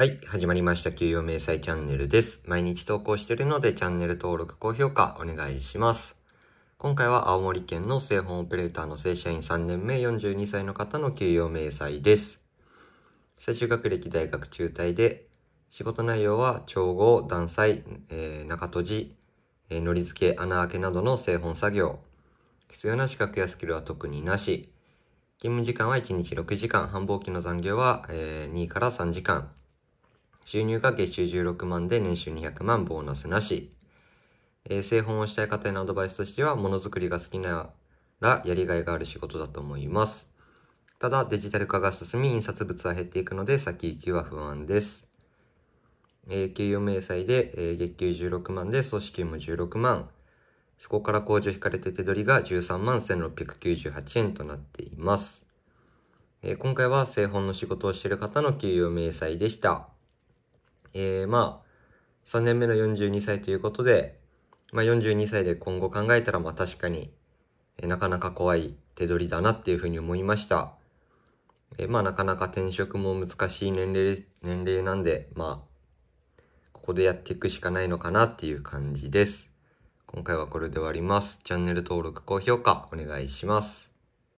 はい。始まりました。給与明細チャンネルです。毎日投稿しているので、チャンネル登録、高評価お願いします。今回は青森県の製本オペレーターの正社員3年目42歳の方の給与明細です。最終学歴大学中退で、仕事内容は調合、断裁、えー、中閉じ、えー、のり付け、穴開けなどの製本作業。必要な資格やスキルは特になし。勤務時間は1日6時間、繁忙期の残業は、えー、2から3時間。収入が月収16万で年収200万ボーナスなし。えー、製本をしたい方へのアドバイスとしては、ものづくりが好きならやりがいがある仕事だと思います。ただ、デジタル化が進み、印刷物は減っていくので、先行きは不安です。えー、給与明細で、えー、月給16万で、組織も16万。そこから控除引かれて手取りが13万1698円となっています。えー、今回は製本の仕事をしている方の給与明細でした。えー、まあ、3年目の42歳ということで、まあ、42歳で今後考えたら、まあ確かに、えー、なかなか怖い手取りだなっていうふうに思いました。えー、まあなかなか転職も難しい年齢、年齢なんで、まあ、ここでやっていくしかないのかなっていう感じです。今回はこれで終わります。チャンネル登録、高評価お願いします。